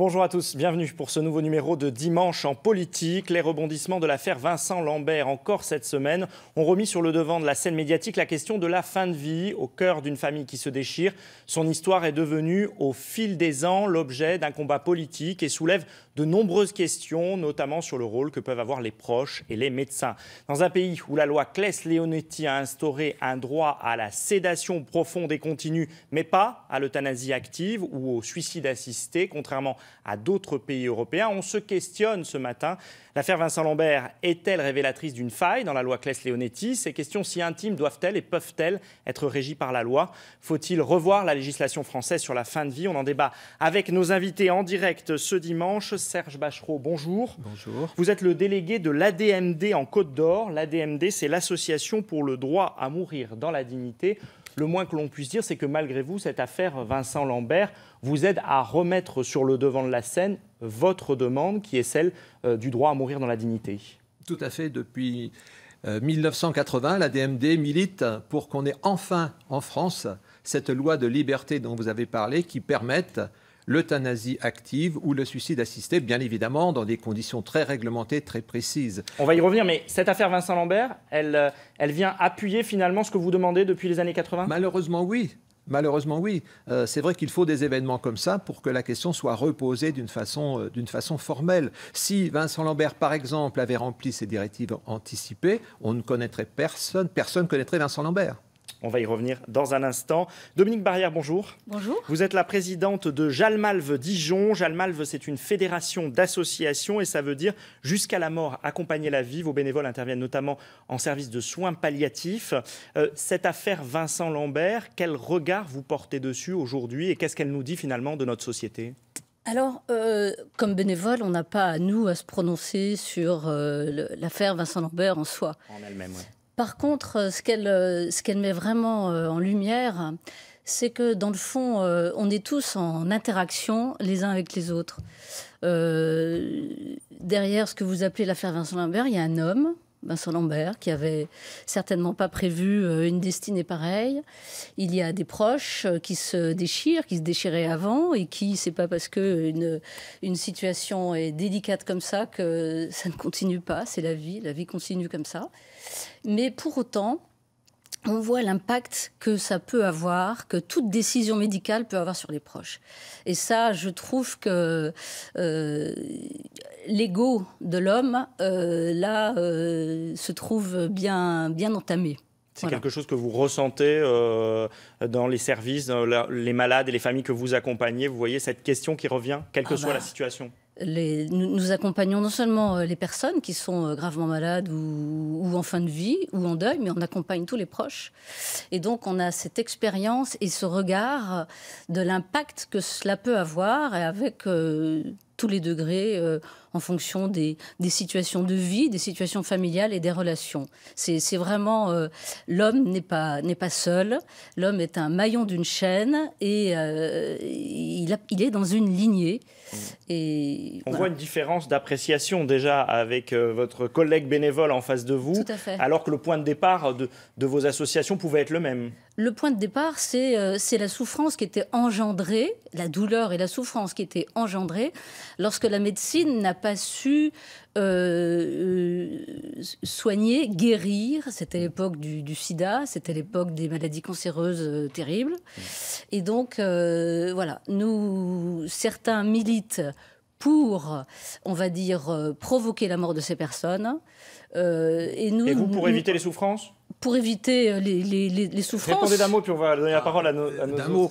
Bonjour à tous, bienvenue pour ce nouveau numéro de Dimanche en politique. Les rebondissements de l'affaire Vincent Lambert encore cette semaine ont remis sur le devant de la scène médiatique la question de la fin de vie au cœur d'une famille qui se déchire. Son histoire est devenue au fil des ans l'objet d'un combat politique et soulève de nombreuses questions, notamment sur le rôle que peuvent avoir les proches et les médecins. Dans un pays où la loi Claes-Leonetti a instauré un droit à la sédation profonde et continue, mais pas à l'euthanasie active ou au suicide assisté, contrairement à à d'autres pays européens. On se questionne ce matin. L'affaire Vincent Lambert est-elle révélatrice d'une faille dans la loi Claes-Leonetti Ces questions si intimes doivent-elles et peuvent-elles être régies par la loi Faut-il revoir la législation française sur la fin de vie On en débat avec nos invités en direct ce dimanche. Serge Bachereau, bonjour. Bonjour. Vous êtes le délégué de l'ADMD en Côte d'Or. L'ADMD, c'est l'Association pour le droit à mourir dans la dignité le moins que l'on puisse dire, c'est que malgré vous, cette affaire Vincent Lambert vous aide à remettre sur le devant de la scène votre demande, qui est celle euh, du droit à mourir dans la dignité. Tout à fait. Depuis 1980, euh, la DMD milite pour qu'on ait enfin en France cette loi de liberté dont vous avez parlé, qui permette l'euthanasie active ou le suicide assisté, bien évidemment, dans des conditions très réglementées, très précises. On va y revenir, mais cette affaire Vincent Lambert, elle, euh, elle vient appuyer finalement ce que vous demandez depuis les années 80 Malheureusement, oui. Malheureusement, oui. Euh, c'est vrai qu'il faut des événements comme ça pour que la question soit reposée d'une façon, euh, d'une façon formelle. Si Vincent Lambert, par exemple, avait rempli ses directives anticipées, on ne connaîtrait personne, personne ne connaîtrait Vincent Lambert. On va y revenir dans un instant. Dominique Barrière, bonjour. Bonjour. Vous êtes la présidente de Jalmalve Dijon. Jalmalve, c'est une fédération d'associations et ça veut dire jusqu'à la mort, accompagner la vie. Vos bénévoles interviennent notamment en service de soins palliatifs. Euh, cette affaire Vincent Lambert, quel regard vous portez dessus aujourd'hui et qu'est-ce qu'elle nous dit finalement de notre société alors, euh, comme bénévole, on n'a pas à nous à se prononcer sur euh, l'affaire Vincent Lambert en soi. En elle-même, oui. Par contre, euh, euh, ce qu'elle met vraiment euh, en lumière, c'est que dans le fond, on est tous en interaction les uns avec les autres. derrière ce que vous appelez l'affaire Vincent Lambert, il y a un homme, Vincent Lambert, qui avait certainement pas prévu euh, une destinée pareille. Il y a des proches euh, qui se déchirent, qui se déchiraient avant et qui, c'est pas parce que une, une situation est délicate comme ça que ça ne continue pas. C'est la vie, la vie continue comme ça. Mais pour autant, on voit l'impact que ça peut avoir, que toute décision médicale peut avoir sur les proches. Et ça, je trouve que euh, l'ego de l'homme, euh, là, euh, se trouve bien, bien entamé. C'est quelque chose que vous ressentez euh, dans les services, dans les malades et les familles que vous accompagnez. Vous voyez cette question qui revient, quelle que ah soit la bah, situation. nous, accompagnons non seulement les personnes qui sont gravement malades ou, en fin de vie ou en deuil, mais on accompagne tous les proches. Et donc on a cette expérience et ce regard de l'impact que cela peut avoir et avec tous les degrés euh, en fonction des, situations de vie, des situations familiales et des relations. C'est vraiment euh, l'homme n'est pas n'est pas seul. L'homme est un maillon d'une chaîne et euh, il, il, est dans une lignée. Mmh. Et, On voit une différence d'appréciation déjà avec votre collègue bénévole en face de vous, alors que le point de départ de vos associations pouvait être le même le point de départ, euh, c'est la souffrance qui était engendrée, la douleur et la souffrance qui était engendrée lorsque la médecine n'a pas su euh, euh, soigner, guérir. C'était mm. l'époque du, sida, c'était l'époque des maladies cancéreuses terribles. Mm. Et donc, voilà, nous, certains militent pour, on va dire, provoquer la mort de ces personnes. et, nous, vous, pour éviter les souffrances pour éviter euh, les, les, les, les souffrances. Répondez d'un mot, puis on va donner la ah, parole à nos. À nos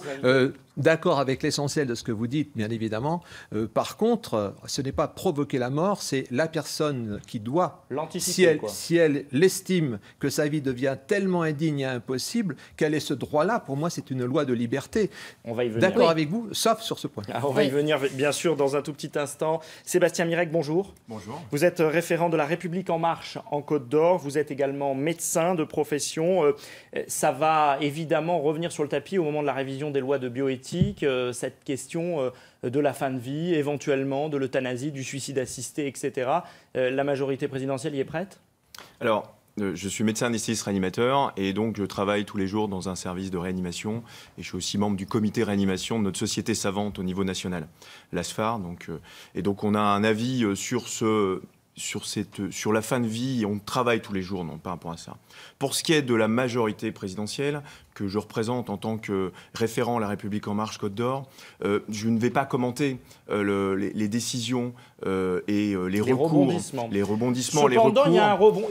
d'accord avec l'essentiel de ce que vous dites, bien évidemment. Euh, par contre, ce n'est pas provoquer la mort, c'est la personne qui doit, L'anticiper, si elle l'estime que sa vie devient tellement indigne et impossible, qu'elle est ce droit-là. Pour moi, c'est une loi de liberté. On va y venir. D'accord avec vous, sauf sur ce point. Ah, on va y venir, bien sûr, dans un tout petit instant. Sébastien Mirec, bonjour. Bonjour. Vous êtes euh, référent de la République en marche en Côte d'Or. Vous êtes également médecin de profession. Euh, ça va évidemment revenir sur le tapis au moment de la révision des lois de bioéthique euh, cette question euh, de la fin de vie, éventuellement de l'euthanasie, du suicide assisté, etc. Euh, la majorité présidentielle y est prête Alors, je suis médecin anesthésiste réanimateur et donc je travaille tous les jours dans un service de réanimation et je suis aussi membre du comité réanimation de notre société savante au niveau national, l'ASFAR. Donc, et donc on a un avis sur ce sur, sur la fin de vie, on travaille tous les jours non, un point à ça. Pour ce qui est de la majorité présidentielle, que je représente en tant que référent La République En Marche Côte d'Or, euh, je ne vais pas commenter euh, les, décisions euh, et les, les, rebondissements. les rebondissements, Cependant, il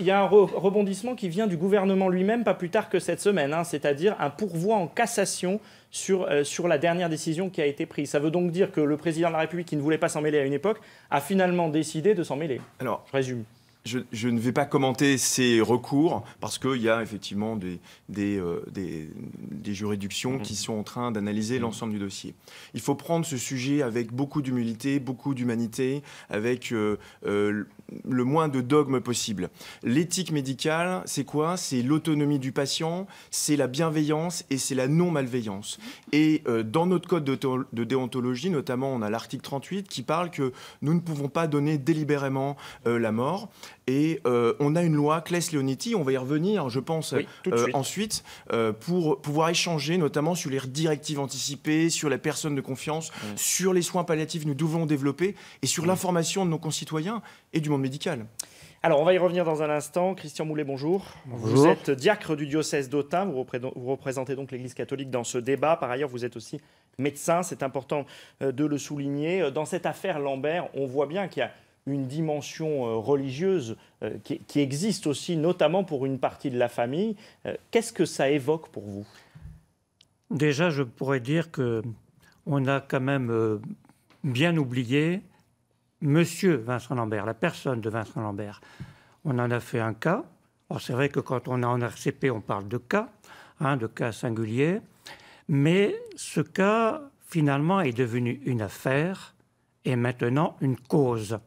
y a un rebondissement qui vient du gouvernement lui-même pas plus tard que cette semaine, hein, c'est-à-dire un pourvoi en cassation euh, sur, la dernière décision qui a été prise. Ça veut donc dire que le président de la République, qui ne voulait pas s'en mêler à une époque, a finalement décidé de s'en mêler. Alors, je résume. Je, ne vais pas commenter ces recours parce qu'il y a effectivement des, euh, juridictions mhm. qui sont en train d'analyser mhm. l'ensemble du dossier. Il faut prendre ce sujet avec beaucoup d'humilité, beaucoup d'humanité, avec euh, le moins de dogmes possible. L'éthique médicale, c'est quoi C'est l'autonomie du patient, c'est la bienveillance et c'est la non-malveillance. Et euh, dans notre code de, déontologie, notamment, on a l'article 38 qui parle que nous ne pouvons pas donner délibérément euh, la mort. Et euh, on a une loi Claes-Leonetti, on va y revenir, je pense, euh, ensuite, euh, pour pouvoir échanger notamment sur les directives anticipées, sur la personne de confiance, sur les soins palliatifs que nous devons développer et sur l'information de nos concitoyens et du monde médical. Alors, on va y revenir dans un instant. Christian Moulet, bonjour. bonjour. Vous êtes diacre du diocèse d'Autun. Vous, représentez donc l'Église catholique dans ce débat. Par ailleurs, vous êtes aussi médecin. C'est important de le souligner. Dans cette affaire Lambert, on voit bien qu'il y a une dimension euh, religieuse euh, qui, existe aussi, notamment pour une partie de la famille. Euh, qu'est-ce que ça évoque pour vous Déjà, je pourrais dire que on a quand même bien oublié Monsieur Vincent Lambert, la personne de Vincent Lambert. On en a fait un cas. Alors c'est vrai que quand on est en RCP, on parle de cas, hein, de cas singuliers. Mais ce cas, finalement, est devenu une affaire et maintenant une cause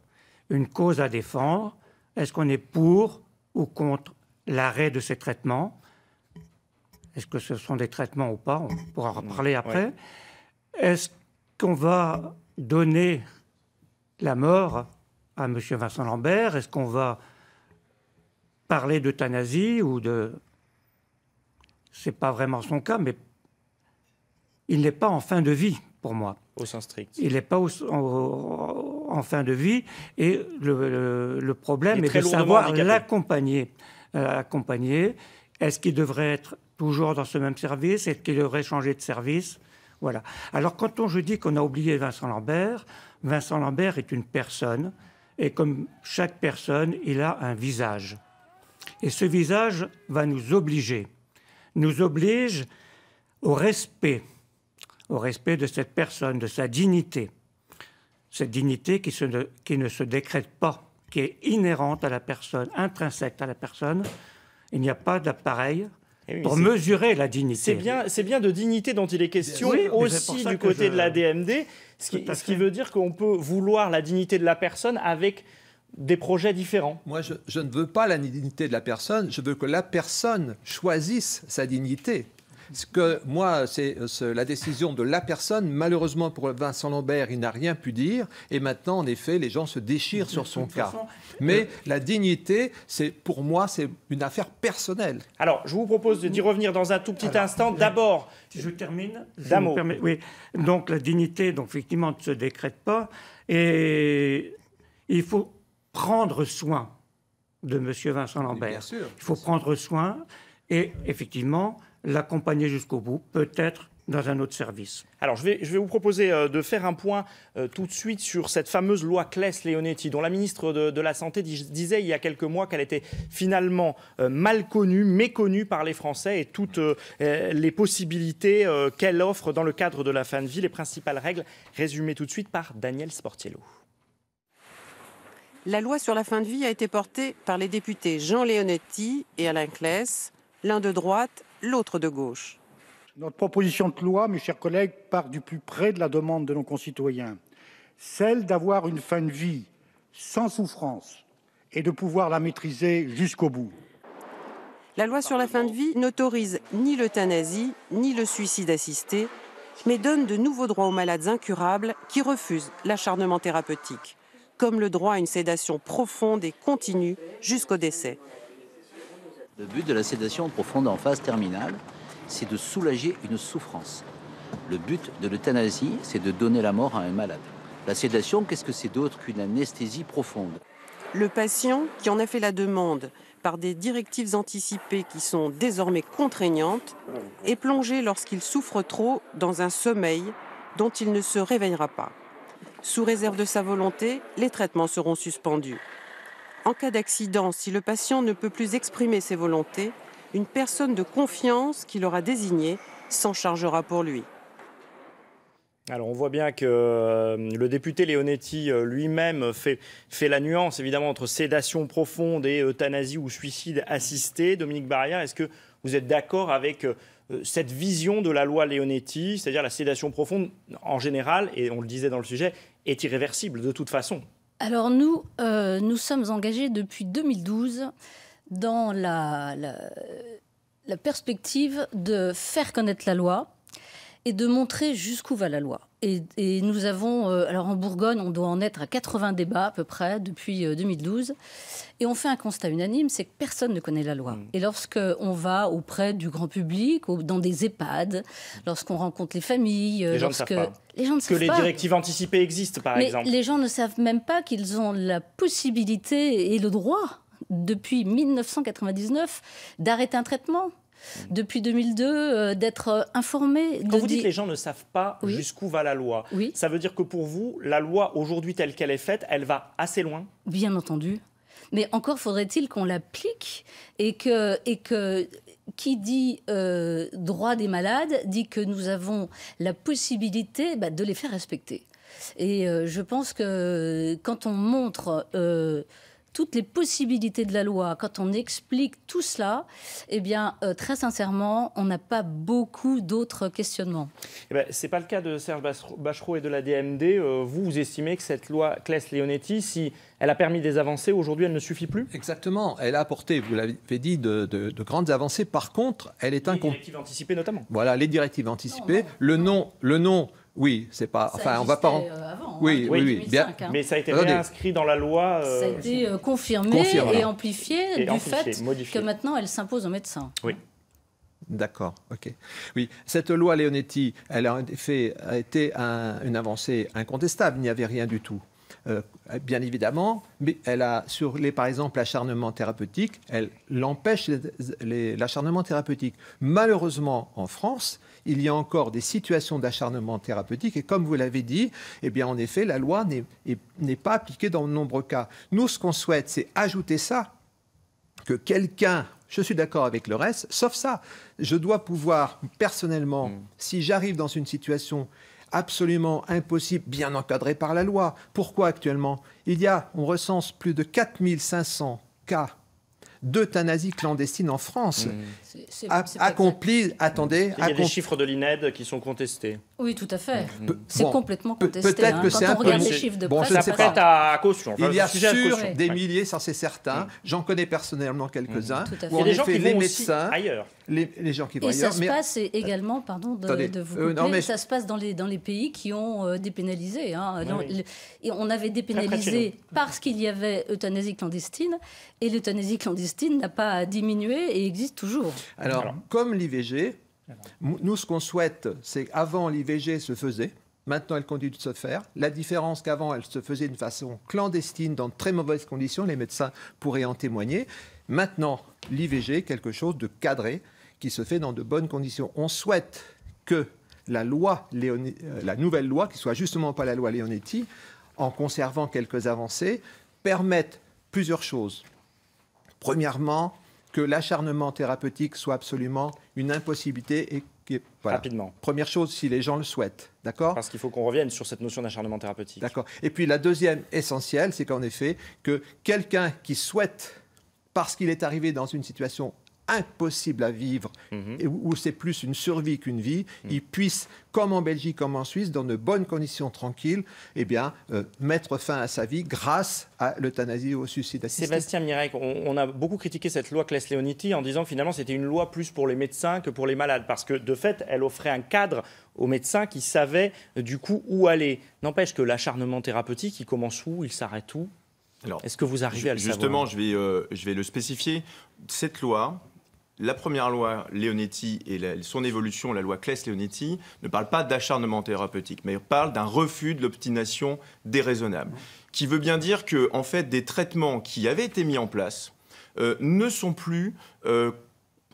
une cause à défendre. Est-ce qu'on est pour ou contre l'arrêt de ces traitements Est-ce que ce sont des traitements ou pas On pourra en reparler après. Est-ce qu'on va donner la mort à M. Vincent Lambert Est-ce qu'on va parler d'euthanasie ou de... C'est pas vraiment son cas, mais il n'est pas en fin de vie pour moi au sens strict. Il n'est pas en, fin de vie et le, problème est, de savoir l'accompagner. Euh, Est-ce qu'il devrait être toujours dans ce même service Est-ce qu'il devrait changer de service Voilà. Alors quand on je dis qu'on a oublié Vincent Lambert, Vincent Lambert est une personne et comme chaque personne, il a un visage. Et ce visage va nous obliger, nous oblige au respect au respect de cette personne, de sa dignité. Cette dignité qui, se ne, se décrète pas, qui est inhérente à la personne, intrinsèque à la personne. Il n'y a pas d'appareil eh pour mesurer la dignité. C'est bien, c'est bien de dignité dont il est question aussi du côté de la DMD, ce qui, qui veut dire qu'on peut vouloir la dignité de la personne avec des projets différents. Moi, je ne veux pas la dignité de la personne, je veux que la personne choisisse sa dignité. Ce que moi, c'est euh, la décision de la personne. Malheureusement pour Vincent Lambert, il n'a rien pu dire. Et maintenant, en effet, les gens se déchirent sur son cas. Mais la dignité, c'est pour moi, c'est une affaire personnelle. Alors, je vous propose d'y revenir dans un tout petit instant. D'abord, je termine. Je oui. Donc la dignité, donc effectivement, ne se décrète pas. Et il faut prendre soin de M. Vincent Lambert. Bien sûr, il faut prendre soin. Et effectivement, l'accompagner jusqu'au bout, peut-être dans un autre service. Alors, je vais, je vais vous proposer euh, de faire un point euh, tout de suite sur cette fameuse loi Claes-Leonetti, dont la ministre de, la Santé disait il y a quelques mois qu'elle était finalement euh, mal connue, méconnue par les Français et toutes les possibilités qu'elle offre dans le cadre de la fin de vie. Les principales règles résumées tout de suite par Daniel Sportiello. La loi sur la fin de vie a été portée par les députés Jean Leonetti et Alain Claes, l'un de droite, l'autre de gauche. Notre proposition de loi, mes chers collègues, part du plus près de la demande de nos concitoyens, celle d'avoir une fin de vie sans souffrance et de pouvoir la maîtriser jusqu'au bout. La loi sur la fin de vie n'autorise ni l'euthanasie, ni le suicide assisté, mais donne de nouveaux droits aux malades incurables qui refusent l'acharnement thérapeutique, comme le droit à une sédation profonde et continue jusqu'au décès. Le but de la sédation profonde en phase terminale, c'est de soulager une souffrance. Le but de l'euthanasie, c'est de donner la mort à un malade. La sédation, qu'est-ce que c'est d'autre qu'une anesthésie profonde Le patient qui en a fait la demande par des directives anticipées qui sont désormais contraignantes est plongé lorsqu'il souffre trop dans un sommeil dont il ne se réveillera pas. Sous réserve de sa volonté, les traitements seront suspendus. En cas d'accident, si le patient ne peut plus exprimer ses volontés, une personne de confiance qu'il aura désignée s'en chargera pour lui. Alors on voit bien que euh, le député Leonetti euh, lui-même fait, la nuance évidemment entre sédation profonde et euthanasie ou suicide assisté. Dominique Barrière, est-ce que vous êtes d'accord avec euh, cette vision de la loi Leonetti, c'est-à-dire la sédation profonde en général, et on le disait dans le sujet, est irréversible de toute façon alors nous, euh, nous sommes engagés depuis 2012 dans la, la perspective de faire connaître la loi et de montrer jusqu'où va la loi. Et, nous avons, euh, alors en Bourgogne, on doit en être à 80 débats à peu près depuis 2012. Euh, et on fait un constat unanime, c'est que personne ne connaît la loi. Mm. Et lorsqu'on va auprès du grand public, dans des EHPAD, lorsqu'on rencontre les familles, euh, les gens ne savent pas. que les directives anticipées existent, par Mais Les gens ne savent même pas qu'ils ont la possibilité et le droit depuis 1999 d'arrêter un traitement. Mmh. depuis 2002, euh, d'être euh, informé. Quand vous dites que les gens ne savent pas jusqu'où va la loi, ça veut dire que pour vous, la loi aujourd'hui telle qu'elle est faite, elle va assez loin Bien entendu. Mais encore faudrait-il qu'on l'applique et que, et que qui dit euh, droit des malades dit que nous avons la possibilité bah, de les faire respecter. Et je pense que quand on montre toutes les possibilités de la loi, quand on explique tout cela, eh bien, euh, très sincèrement, on n'a pas beaucoup d'autres questionnements. Eh ben, Ce n'est pas le cas de Serge Bachereau et de la DMD. Euh, vous, vous estimez que cette loi Claes-Leonetti, si elle a permis des avancées, aujourd'hui, elle ne suffit plus Exactement. Elle a apporté, vous l'avez dit, de, grandes avancées. Par contre, elle est incomplète. Les directives anticipées, notamment. Voilà, les directives anticipées. Le nom. Le nom oui, c'est pas. enfin, on va pas. Euh, hein, oui, oui, oui, bien. Hein. Mais ça a été inscrit réinscrit dans la loi. Euh, ça a été euh, confirmé, et amplifié du fait que maintenant elle s'impose aux médecins. Oui. D'accord, ok. Oui, cette loi Leonetti, elle a, fait, a été une avancée incontestable, il n'y avait rien du tout euh, bien évidemment, mais elle a, sur les, par exemple l'acharnement thérapeutique, elle l'empêche l'acharnement thérapeutique. Malheureusement, en France, il y a encore des situations d'acharnement thérapeutique. Et comme vous l'avez dit, eh bien, en effet, la loi n'est pas appliquée dans de nombreux cas. Nous, ce qu'on souhaite, c'est ajouter ça, que quelqu'un, je suis d'accord avec le reste, sauf ça, je dois pouvoir personnellement, mm. si j'arrive dans une situation absolument impossible, bien encadré par la loi. Pourquoi actuellement Il y a, on recense plus de 4500 cas d'euthanasie clandestine en France. Hmm. accompli, attendez. Il y a des chiffres de l'INED qui sont contestés. Oui, tout à fait. C'est complètement contesté. Peut-être hein. que c'est Les chiffres de bon, presse, à caution. Il y a des milliers, ça c'est certain. Hmm. J'en connais personnellement quelques-uns. Il y a des gens qui vont médecins. ailleurs les, gens qui et Ça se passe également, pardon, de, vous euh, mais... ça se passe dans les, dans les pays qui ont euh, dépénalisé. Hein. on avait dépénalisé parce qu'il y avait euthanasie clandestine, et l'euthanasie clandestine n'a pas diminué et existe toujours. Alors, comme l'IVG, nous, ce qu'on souhaite, c'est qu'avant, l'IVG se faisait. Maintenant, elle continue de se faire. La différence qu'avant, elle se faisait de façon clandestine, dans de très mauvaises conditions, les médecins pourraient en témoigner. Maintenant, l'IVG est quelque chose de cadré, qui se fait dans de bonnes conditions. On souhaite que la, loi euh, la nouvelle loi, qui soit justement pas la loi Leonetti, en conservant quelques avancées, permette plusieurs choses. Premièrement, que l'acharnement thérapeutique soit absolument une impossibilité et Rapidement. Première chose, si les gens le souhaitent, d'accord Parce qu'il faut qu'on revienne sur cette notion d'acharnement thérapeutique. D'accord. Et puis la deuxième essentielle, c'est qu'en effet, que quelqu'un qui souhaite, parce qu'il est arrivé dans une situation impossible à vivre, mhm. et où, c'est plus une survie qu'une vie, mhm. il puisse, comme en Belgique, comme en Suisse, dans de bonnes conditions tranquilles, eh bien, euh, mettre fin à sa vie grâce à l'euthanasie ou au suicide assisté. Sébastien Mirek, on, a beaucoup critiqué cette loi claes Leoniti en disant finalement c'était une loi plus pour les médecins que pour les malades, parce que de fait, elle offrait un cadre aux médecins qui savaient euh, du coup où aller. N'empêche que l'acharnement thérapeutique, il commence où, il s'arrête où Est-ce que vous arrivez à le justement, savoir Justement, je, vais, euh, je vais le spécifier. Cette loi, la première loi Leonetti et son évolution, la loi Claes-Leonetti, ne parle pas d'acharnement thérapeutique, mais parle d'un refus de l'obstination déraisonnable, qui veut bien dire que, en fait, des traitements qui avaient été mis en place euh, ne sont plus euh,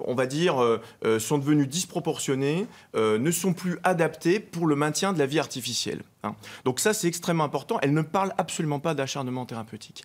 on va dire, euh, sont devenus disproportionnés, ne sont plus adaptés pour le maintien de la vie artificielle. Hein. Donc ça, c'est extrêmement important. Elle ne parle absolument pas d'acharnement thérapeutique.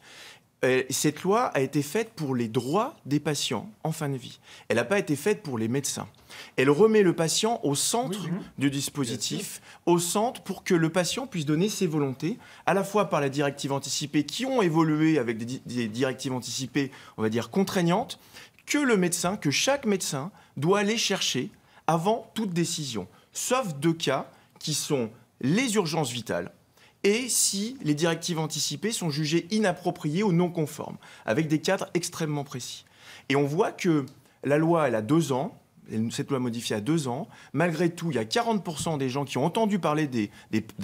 Euh, cette loi a été faite pour les droits des patients en fin de vie. Elle n'a pas été faite pour les médecins. Elle remet le patient au centre du dispositif, au centre pour que le patient puisse donner ses volontés, à la fois par la directive anticipée qui ont évolué avec des directives anticipées, on va dire, contraignantes, que le médecin, que chaque médecin doit aller chercher avant toute décision, sauf deux cas qui sont les urgences vitales, et si les directives anticipées sont jugées inappropriées ou non conformes, avec des cadres extrêmement précis. Et on voit que la loi, elle a deux ans, cette loi modifiée a deux ans. Malgré tout, il y a 40% des gens qui ont entendu parler des,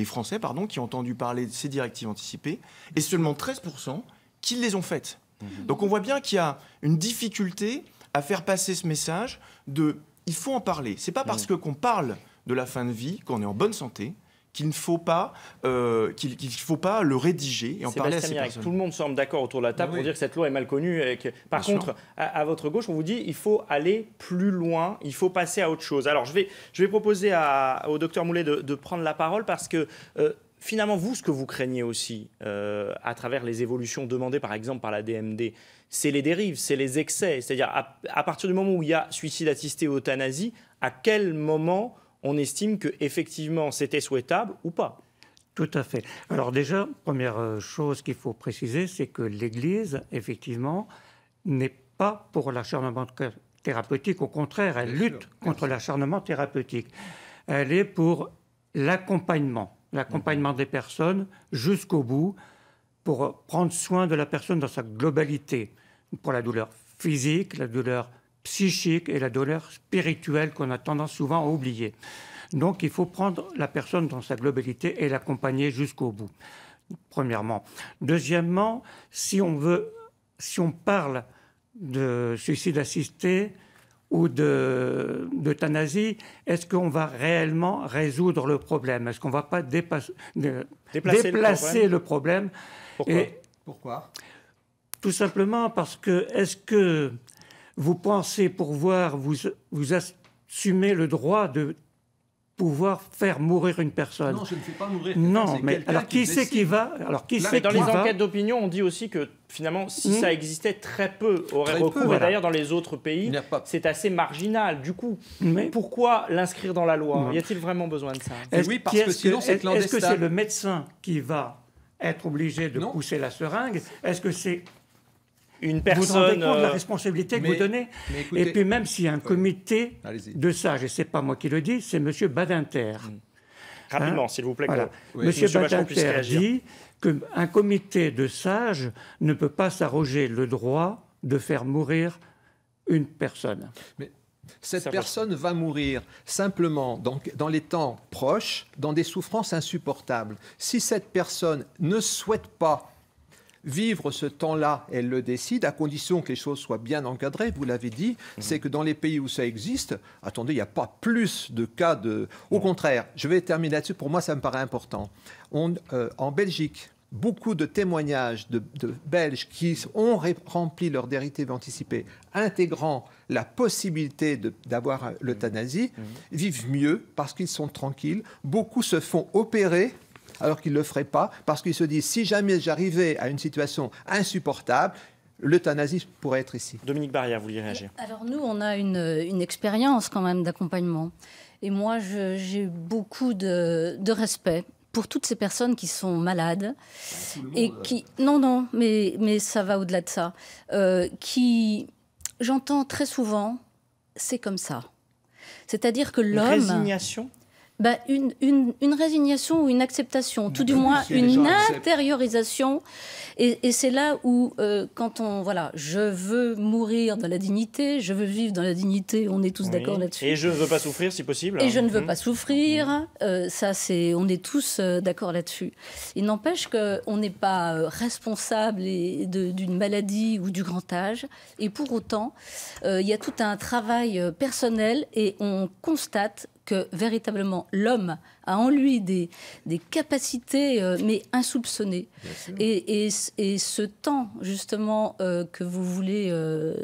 Français, pardon, qui ont entendu parler de ces directives anticipées, et seulement 13% qui les ont faites. Mhm. Donc on voit bien qu'il y a une difficulté à faire passer ce message de il faut en parler. n'est pas parce qu'on parle de la fin de vie qu'on est en bonne santé qu'il ne faut pas, euh, qu'il faut pas le rédiger et en parler à ces personnes. Tout le monde semble d'accord autour de la table ah pour dire que cette loi est mal connue. Et Par contre, à, votre gauche, on vous dit il faut aller plus loin, il faut passer à autre chose. Alors je vais, je vais proposer au docteur Moulet de, prendre la parole parce que euh, finalement, vous, ce que vous craignez aussi, euh, à travers les évolutions demandées par exemple par la DMD, c'est les dérives, c'est les excès. C'est-à-dire, à, à, partir du moment où il y a suicide assisté ou euthanasie, à quel moment on estime que effectivement c'était souhaitable ou pas. Tout à fait. Alors déjà, première euh, chose qu'il faut préciser, c'est que l'Église, effectivement, n'est pas pour l'acharnement thérapeutique. Au contraire, elle lutte contre l'acharnement thérapeutique. Elle est pour l'accompagnement, l'accompagnement des personnes jusqu'au bout, pour prendre soin de la personne dans sa globalité, pour la douleur physique, la douleur psychique et la douleur spirituelle qu'on a tendance souvent à oublier. Donc il faut prendre la personne dans sa globalité et l'accompagner jusqu'au bout, premièrement. Deuxièmement, si on veut, si on parle de suicide assisté ou d'euthanasie, est-ce qu'on va réellement résoudre le problème Est-ce qu'on ne va pas déplacer, le problème, Pourquoi Tout simplement parce que est-ce que vous pensez pouvoir, vous, vous assumez le droit de pouvoir faire mourir une personne. Non, je ne fais pas mourir Non, mais alors qui, c'est qui va Alors qui Dans les enquêtes d'opinion, on dit aussi que finalement, si hmm ça existait, très peu aurait recours. Et D'ailleurs, dans les autres pays, c'est assez marginal. Du coup, mais... pourquoi l'inscrire dans la loi hmm. Y a-t-il vraiment besoin de ça est Oui, parce -ce que sinon, c'est Est-ce que c'est le médecin qui va être obligé de pousser la seringue Est-ce que c'est une personne. Vous vous rendez compte de la euh, responsabilité que vous donnez Et puis, même s'il y a un comité de sages, et ce n'est pas moi qui le dis, c'est M. Badinter. Hmm. Rapidement, hein s'il vous plaît. Monsieur, Badinter dit qu'un comité de sages ne peut pas s'arroger le droit de faire mourir une personne. Mais cette personne va mourir simplement donc dans, les temps proches, dans des souffrances insupportables. Si cette personne ne souhaite pas vivre ce temps-là, elle le décide, à condition que les choses soient bien encadrées, vous l'avez dit, mhm. c'est que dans les pays où ça existe, attendez, il n'y a pas plus de cas de... Au contraire, je vais terminer là-dessus, pour moi ça me paraît important. Euh, en Belgique, beaucoup de témoignages de, Belges qui ont rempli leur dérivée anticipée, intégrant la possibilité d'avoir euh, l'euthanasie, mhm. vivent mieux parce qu'ils sont tranquilles. Beaucoup se font opérer alors qu'ils ne le ferait pas, parce qu'il se dit si jamais j'arrivais à une situation insupportable, l'euthanasie pourrait être ici. Dominique Barrière, vous vouliez réagir Alors nous, on a une, expérience quand même d'accompagnement. Et moi, j'ai beaucoup de, respect pour toutes ces personnes qui sont malades et qui... Non, non, mais, ça va au-delà de ça. Euh, qui... J'entends très souvent, c'est comme ça. C'est-à-dire que l'homme... Résignation bah, une, une, résignation ou une acceptation, tout du bah moins une intériorisation. Et, c'est là où, euh, quand on, voilà, je veux mourir dans la dignité, je veux vivre dans la dignité, on est tous d'accord là-dessus. Et je ne veux pas souffrir si possible. Et je ne veux mmh. pas souffrir, mmh. euh, ça c'est, on est tous euh, d'accord là-dessus. Il n'empêche qu'on n'est pas responsable d'une maladie ou du grand âge, et pour autant, il y a tout un travail personnel et on constate que véritablement l'homme a en lui des, capacités, euh, mais insoupçonnées. Et, ce temps, justement, euh, que vous voulez. Euh,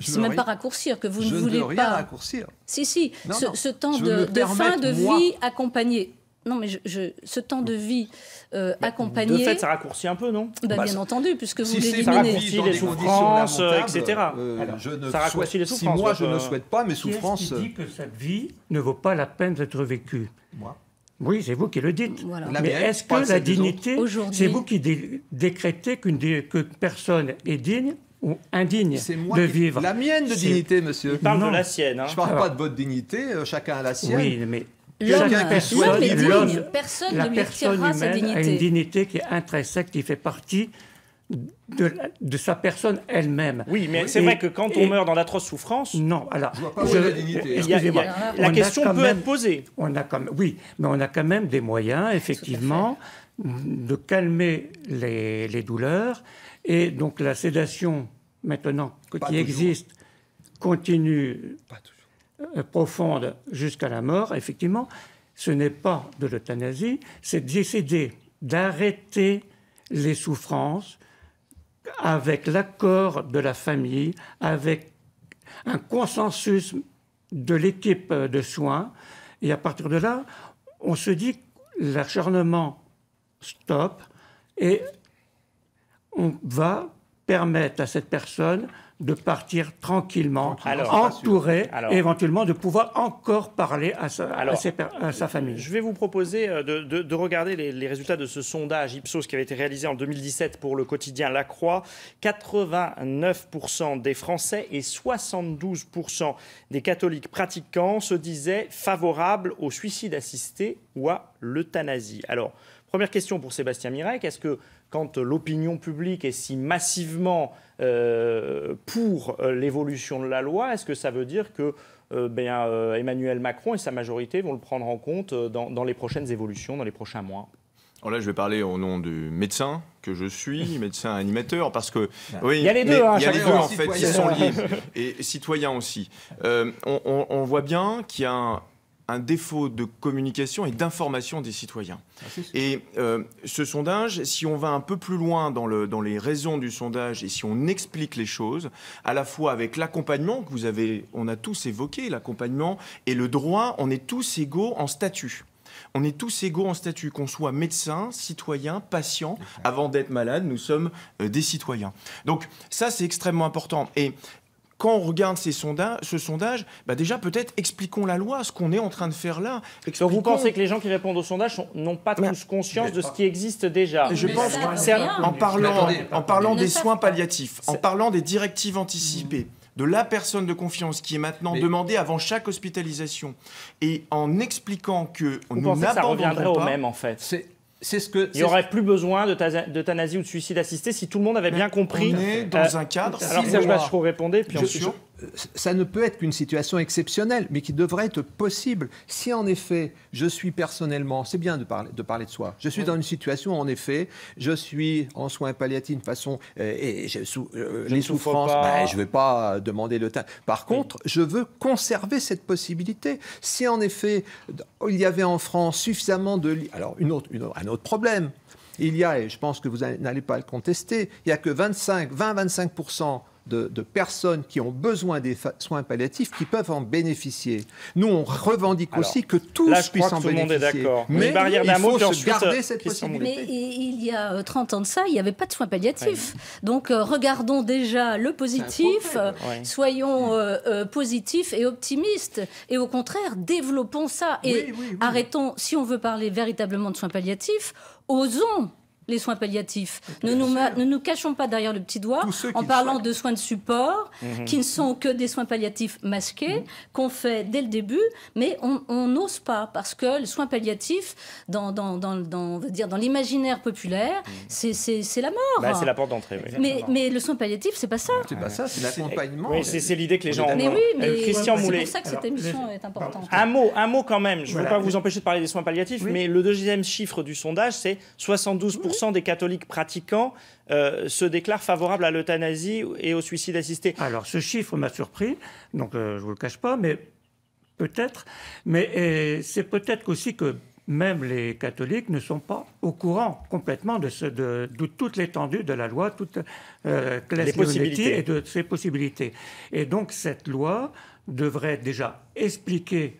c'est même pas raccourcir, que vous ne voulez pas. raccourcir. Si, si, ce, temps de, fin de vie accompagnée. Non, mais je, ce temps de vie euh, bah, accompagné. De fait, ça raccourcit un peu, non bah, bah, Bien entendu, puisque vous éliminez euh, euh, euh, Ça raccourcit les souffrances, etc. je ça raccourcit les souffrances. Si moi, je ne souhaite pas mes souffrances. Qui dit que cette vie ne vaut pas la peine d'être vécue Moi. Oui, c'est vous qui le dites. Mais est-ce que la dignité, c'est vous qui décrétez qu'une que personne est digne ou indigne de vivre La mienne de dignité, monsieur. Il parle de la sienne. Hein. Je ne parle pas de votre dignité, chacun a la sienne. Oui, mais personne la personne dignité. a une dignité qui est intrinsèque, qui fait partie de, sa personne elle-même. Oui, mais c'est vrai que quand on meurt dans l'atroce souffrance, non, alors, vois pas la, dignité, euh, la question peut être posée. On a quand oui, mais on a quand même des moyens, effectivement, de calmer les, douleurs. Et donc la sédation, maintenant, qui existe, continue euh, profonde jusqu'à la mort, effectivement, ce n'est pas de l'euthanasie, c'est décider d'arrêter les souffrances avec l'accord de la famille, avec un consensus de l'équipe de soins. Et à partir de là, on se dit que l'acharnement stop et on va permettre à cette personne de partir tranquillement, entouré, et éventuellement de pouvoir encore parler à sa, sa famille. Je vais vous proposer euh, de, regarder les, les, résultats de ce sondage Ipsos qui avait été réalisé en 2017 pour le quotidien La Croix. 89% des Français et 72% des catholiques pratiquants se disaient favorables au suicide assisté ou à l'euthanasie. Alors, première question pour Sébastien Mirec, est-ce que quand l'opinion publique est si massivement euh, pour euh, l'évolution de la loi, est-ce que ça veut dire que euh, bien, Emmanuel Macron et sa majorité vont le prendre en compte dans, les prochaines évolutions, dans les prochains mois alors là, je vais parler au nom du médecin que je suis, médecin animateur, parce que ah. oui, il y a les hein, deux, en fait, ils sont liés et citoyens aussi. On, on voit bien qu'il y a un, un défaut de communication et d'information des citoyens. Ah, et euh, ce sondage, si on va un peu plus loin dans, les raisons du sondage et si on explique les choses, à la fois avec l'accompagnement que vous avez, on a tous évoqué l'accompagnement et le droit, on est tous égaux en statut. On est tous égaux en statut, qu'on soit médecin, citoyen, patient. Avant d'être malade, nous sommes euh, des citoyens. Donc ça, c'est extrêmement important. Et quand on regarde ces sondages, ce sondage, bah, déjà peut-être expliquons la loi, ce qu'on est en train de faire là. vous pensez que les gens qui répondent au sondage n'ont pas tous conscience de ce qui existe déjà Je pense que en parlant, en parlant des soins palliatifs, en parlant des directives anticipées. de la personne de confiance qui est maintenant demandée avant chaque hospitalisation et en expliquant que nous n'abandonnerons pas. Au même, en fait c'est ce que. Il n'y aurait plus besoin d'euthanasie ou de suicide assisté si tout le monde avait bien compris. On est dans euh, un cadre. Alors, puis ensuite ça ne peut être qu'une situation exceptionnelle, mais qui devrait être possible. Si en effet, je suis personnellement, c'est bien de parler, de parler de soi, je suis dans une situation, en effet, je suis en soins palliatifs de façon, euh, et euh, les souffrances, ben, je ne vais pas demander le temps. Par contre, je veux conserver cette possibilité. Si en effet, il y avait en France suffisamment de... Alors, une autre, un autre problème, il y a, et je pense que vous n'allez pas le contester, il n'y a que 25, 20-25% de, personnes qui ont besoin des soins palliatifs qui peuvent en bénéficier. Nous, on revendique aussi que tous puissent en tout bénéficier. Le monde mais il Mais il y a 30 euh, ans de ça, il n'y avait pas de soins palliatifs. Donc euh, regardons déjà le positif, soyons euh, positifs et optimistes. Et au contraire, développons ça. Et arrêtons, si on veut parler véritablement de soins palliatifs, osons les soins palliatifs. Ne nous, nous cachons pas derrière le petit doigt en parlant de soins de support mhm. qui ne sont que des soins palliatifs masqués mhm. qu'on fait dès le début, mais on n'ose pas parce que le soin palliatif, dans, on dire, dans l'imaginaire populaire, mhm. c'est la mort. Bah, c'est la porte d'entrée. Mais, le soin palliatif, c'est pas ça. C'est pas ça, c'est l'accompagnement. c'est l'idée que les gens ont. Oui, euh, Christian Moulet. C'est pour ça que cette émission est importante. Un mot, un mot quand même. Je ne veux pas vous empêcher de parler des soins palliatifs, mais le deuxième chiffre du sondage, c'est 72% des catholiques pratiquants euh, se déclarent favorables à l'euthanasie et au suicide assisté. Alors ce chiffre m'a surpris, donc euh, je ne vous le cache pas, mais peut-être. Mais c'est peut-être aussi que même les catholiques ne sont pas au courant complètement de, toute l'étendue de la loi, toute toutes euh, et de ses possibilités. Et donc cette loi devrait déjà expliquer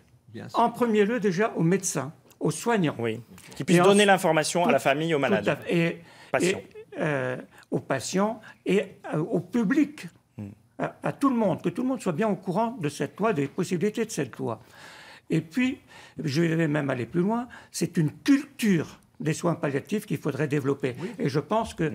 en premier lieu déjà aux médecins aux soignants. Oui. Qui puissent donner l'information à la famille, aux malades. et, Et, euh, aux patients et euh, au public, hmm. à, à, tout le monde, que tout le monde soit bien au courant de cette loi, des possibilités de cette loi. Et puis, je vais même aller plus loin, c'est une culture des soins palliatifs qu'il faudrait développer. Et je pense que mm.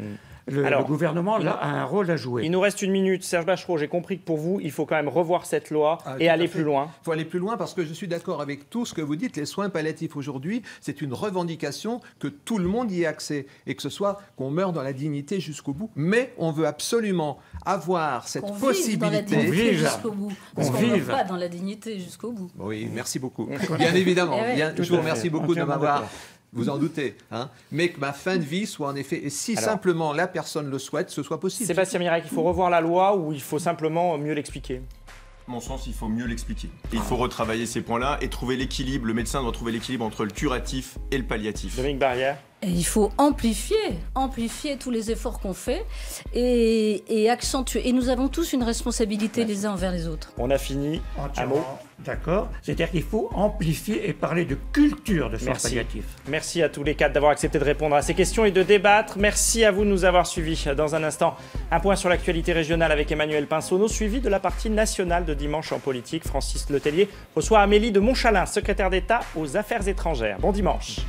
le, gouvernement a un rôle à jouer. Il nous reste une minute. Serge Bachereau, j'ai compris que pour vous, il faut quand même revoir cette loi ah, et aller plus loin. Il faut aller plus loin parce que je suis d'accord avec tout ce que vous dites. Les soins palliatifs aujourd'hui, c'est une revendication que tout le monde y ait accès et que ce soit qu'on meure dans la dignité jusqu'au bout. Mais on veut absolument avoir cette possibilité. Vive dans la dignité jusqu'au bout. pas dans la dignité jusqu'au bout. Oui, merci beaucoup. bien évidemment. Eh bien, je vous remercie beaucoup de m'avoir vous en doutez, hein, mais que ma fin de vie soit en effet, si simplement la personne le souhaite, ce soit possible. Sébastien Mirac, il faut revoir la loi ou il faut simplement mieux l'expliquer mon sens, il faut mieux l'expliquer. Il ah. faut retravailler ces points-là et trouver l'équilibre. Le médecin doit trouver l'équilibre entre le curatif et le palliatif. Dominique Barrière il faut amplifier, amplifier tous les efforts qu'on fait et, accentuer. Et nous avons tous une responsabilité les uns envers les autres. On a fini. Un mot. D'accord C'est-à-dire qu'il faut amplifier et parler de culture de soins Merci. Merci à tous les quatre d'avoir accepté de répondre à ces questions et de débattre. Merci à vous de nous avoir suivis. Dans un instant, un point sur l'actualité régionale avec Emmanuel Pinsonneau, suivi de la partie nationale de dimanche en politique. Francis Letellier reçoit Amélie de Montchalin, secrétaire d'État aux Affaires étrangères. Bon dimanche.